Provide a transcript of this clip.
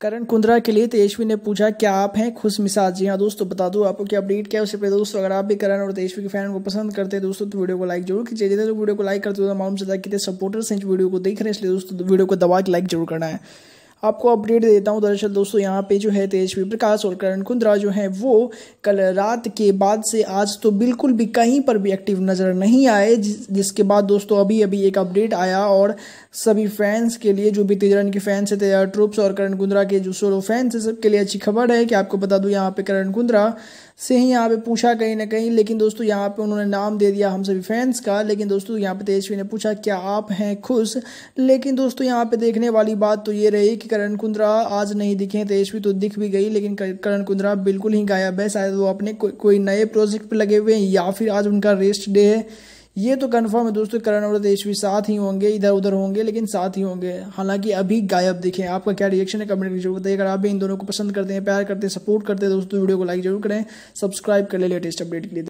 करण कुंद्रा के लिए तेजस्वी ने पूछा क्या आप हैं खुश मिसाज जी हाँ दोस्तों बता दूँ आपको क्या अपडेट क्या है उससे पहले दोस्तों अगर आप भी करण और तेजस्वी के फैन को पसंद करते हैं दोस्तों तो वीडियो को लाइक जरूर कीजिए जितने लोग वीडियो को लाइक करते हो तो मालूम चलता है कितने सपोर्टर्स हैं इस वीडियो को देख रहे हैं इसलिए दोस्तों वीडियो को दबा के लाइक जरूर करना है आपको अपडेट देता हूँ दरअसल दोस्तों यहाँ पे जो है तेजस्वी प्रकाश और करण कुंद्रा जो हैं वो कल रात के बाद से आज तो बिल्कुल भी कहीं पर भी एक्टिव नज़र नहीं आए जिस, जिसके बाद दोस्तों अभी अभी एक अपडेट आया और सभी फैंस के लिए जो भी तेजरन के फैंस है ट्रुप्स और करण कुंद्रा के जो सोलो फैंस है सबके लिए अच्छी खबर है कि आपको बता दूँ यहाँ पे करण कुंद्रा से ही यहाँ पे पूछा कहीं ना कहीं लेकिन दोस्तों यहाँ पे उन्होंने नाम दे दिया हम सभी फैंस का लेकिन दोस्तों यहाँ पे तेजस्वी ने पूछा क्या आप हैं खुश लेकिन दोस्तों यहाँ पे देखने वाली बात तो ये रही कि करण कुंद्रा आज नहीं दिखे तेजस्वी तो, तो दिख भी गई लेकिन करण कुंद्रा बिल्कुल ही गायब है शायद वो अपने को, कोई नए प्रोजेक्ट पर लगे हुए हैं या फिर आज उनका रेस्ट डे है ये तो कन्फर्म है दोस्तों करण और तेजस्वी साथ ही होंगे इधर उधर होंगे लेकिन साथ ही होंगे हालांकि अभी गायब दिखे आपका क्या रिएक्शन है कमेंट जरूर बताइए अगर आप भी इन दोनों को पसंद करते हैं प्यार करते हैं सपोर्ट करते हैं दोस्तों वीडियो को लाइक जरूर करें सब्सक्राइब कर लेटेस्ट अपडेट के लिए